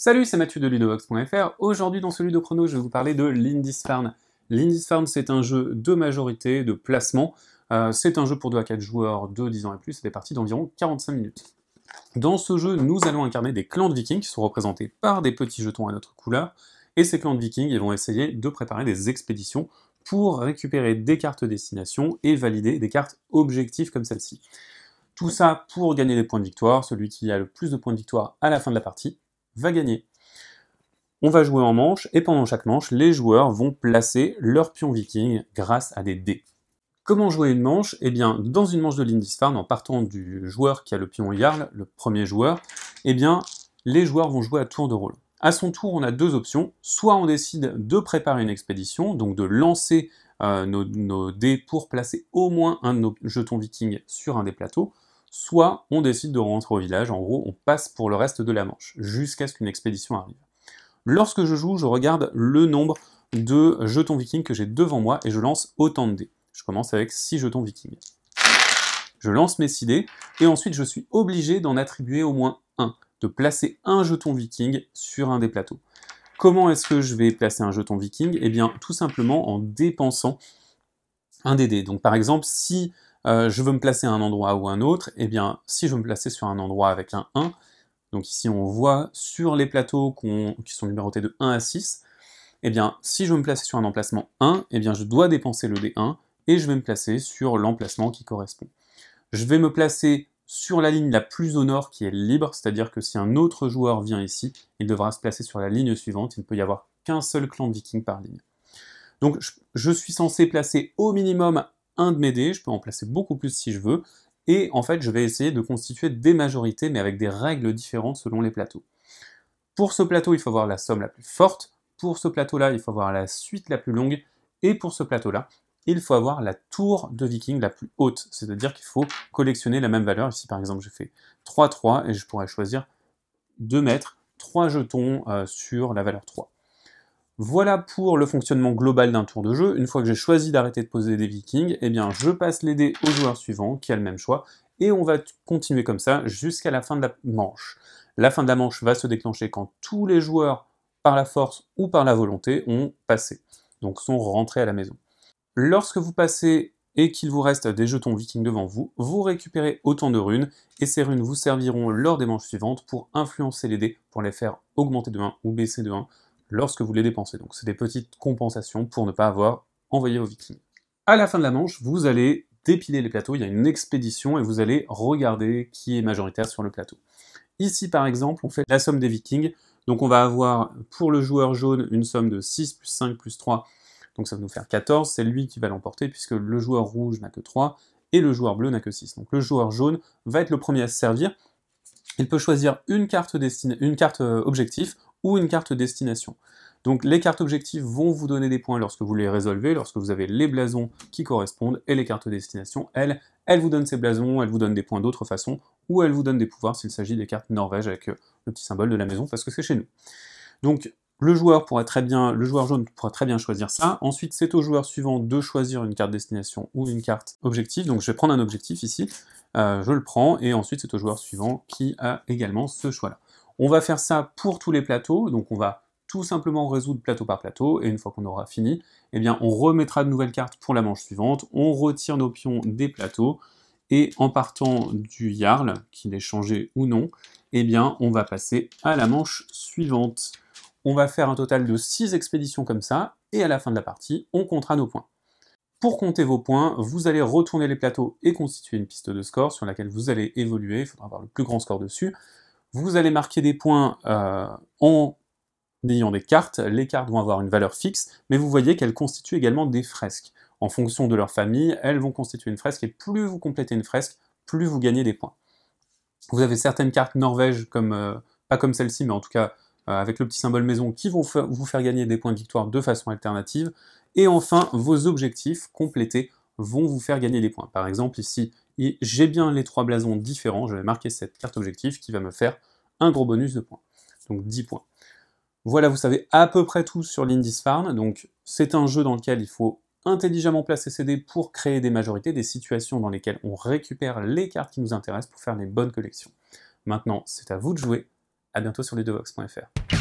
Salut, c'est Mathieu de ludovox.fr. Aujourd'hui, dans ce de Chrono, je vais vous parler de Lindisfarne. Lindisfarne, c'est un jeu de majorité, de placement. Euh, c'est un jeu pour 2 à 4 joueurs de 10 ans et plus, c'est des parties d'environ 45 minutes. Dans ce jeu, nous allons incarner des clans de vikings qui sont représentés par des petits jetons à notre couleur. Et ces clans de vikings, ils vont essayer de préparer des expéditions pour récupérer des cartes destination et valider des cartes objectives comme celle-ci. Tout ça pour gagner des points de victoire. Celui qui a le plus de points de victoire à la fin de la partie va gagner. On va jouer en manche, et pendant chaque manche, les joueurs vont placer leur pion viking grâce à des dés. Comment jouer une manche Eh bien, dans une manche de l'Indisfarne, en partant du joueur qui a le pion Jarl, le premier joueur, eh bien, les joueurs vont jouer à tour de rôle. À son tour, on a deux options. Soit on décide de préparer une expédition, donc de lancer euh, nos, nos, dés pour placer au moins un de nos jetons vikings sur un des plateaux, soit on décide de rentrer au village, en gros on passe pour le reste de la Manche, jusqu'à ce qu'une expédition arrive. Lorsque je joue, je regarde le nombre de jetons vikings que j'ai devant moi et je lance autant de dés. Je commence avec 6 jetons vikings. Je lance mes 6 dés et ensuite je suis obligé d'en attribuer au moins un, de placer un jeton viking sur un des plateaux. Comment est-ce que je vais placer un jeton viking Eh bien tout simplement en dépensant un des dés. Donc par exemple, si euh, je veux me placer à un endroit ou à un autre, et eh bien, si je veux me placer sur un endroit avec un 1, donc ici on voit sur les plateaux qui sont numérotés de 1 à 6, et eh bien, si je veux me placer sur un emplacement 1, et eh bien, je dois dépenser le D1 et je vais me placer sur l'emplacement qui correspond. Je vais me placer sur la ligne la plus au nord qui est libre, c'est-à-dire que si un autre joueur vient ici, il devra se placer sur la ligne suivante, il ne peut y avoir qu'un seul clan de vikings par ligne. Donc je suis censé placer au minimum un de mes dés, je peux en placer beaucoup plus si je veux, et en fait je vais essayer de constituer des majorités, mais avec des règles différentes selon les plateaux. Pour ce plateau, il faut avoir la somme la plus forte, pour ce plateau-là, il faut avoir la suite la plus longue, et pour ce plateau-là, il faut avoir la tour de viking la plus haute, c'est-à-dire qu'il faut collectionner la même valeur. Ici par exemple, j'ai fait 3-3 et je pourrais choisir de mettre trois jetons euh, sur la valeur 3. Voilà pour le fonctionnement global d'un tour de jeu. Une fois que j'ai choisi d'arrêter de poser des vikings, eh bien je passe les dés au joueur suivant qui a le même choix et on va continuer comme ça jusqu'à la fin de la manche. La fin de la manche va se déclencher quand tous les joueurs, par la force ou par la volonté, ont passé, donc sont rentrés à la maison. Lorsque vous passez et qu'il vous reste des jetons vikings devant vous, vous récupérez autant de runes, et ces runes vous serviront lors des manches suivantes pour influencer les dés, pour les faire augmenter de 1 ou baisser de 1, lorsque vous les dépensez. Donc c'est des petites compensations pour ne pas avoir envoyé vos vikings. À la fin de la manche, vous allez dépiler les plateaux, il y a une expédition et vous allez regarder qui est majoritaire sur le plateau. Ici par exemple, on fait la somme des vikings, donc on va avoir pour le joueur jaune une somme de 6 plus 5 plus 3, donc ça va nous faire 14, c'est lui qui va l'emporter puisque le joueur rouge n'a que 3 et le joueur bleu n'a que 6. Donc le joueur jaune va être le premier à se servir, il peut choisir une carte destinée, une carte euh, objectif ou une carte destination. Donc les cartes Objectives vont vous donner des points lorsque vous les résolvez, lorsque vous avez les blasons qui correspondent, et les cartes destination, elles, elles vous donnent ces blasons, elles vous donnent des points d'autre façon, ou elles vous donnent des pouvoirs s'il s'agit des cartes Norvège avec euh, le petit symbole de la maison parce que c'est chez nous. Donc le joueur pourra très bien, le joueur jaune pourra très bien choisir ça. Ensuite, c'est au joueur suivant de choisir une carte destination ou une carte Objective, Donc je vais prendre un objectif ici. Euh, je le prends, et ensuite c'est au joueur suivant qui a également ce choix-là. On va faire ça pour tous les plateaux, donc on va tout simplement résoudre plateau par plateau, et une fois qu'on aura fini, eh bien on remettra de nouvelles cartes pour la manche suivante, on retire nos pions des plateaux, et en partant du Jarl, qu'il ait changé ou non, eh bien on va passer à la manche suivante. On va faire un total de 6 expéditions comme ça, et à la fin de la partie, on comptera nos points. Pour compter vos points, vous allez retourner les plateaux et constituer une piste de score sur laquelle vous allez évoluer. Il faudra avoir le plus grand score dessus. Vous allez marquer des points euh, en ayant des cartes. Les cartes vont avoir une valeur fixe, mais vous voyez qu'elles constituent également des fresques. En fonction de leur famille, elles vont constituer une fresque, et plus vous complétez une fresque, plus vous gagnez des points. Vous avez certaines cartes Norvège, comme, euh, pas comme celle-ci, mais en tout cas euh, avec le petit symbole maison, qui vont vous faire gagner des points de victoire de façon alternative. Et enfin, vos objectifs complétés vont vous faire gagner des points. Par exemple, ici, j'ai bien les trois blasons différents, je vais marquer cette carte objectif qui va me faire un gros bonus de points. Donc 10 points. Voilà, vous savez à peu près tout sur l'Indice Donc c'est un jeu dans lequel il faut intelligemment placer ses dés pour créer des majorités, des situations dans lesquelles on récupère les cartes qui nous intéressent pour faire les bonnes collections. Maintenant, c'est à vous de jouer. À bientôt sur ludovox.fr.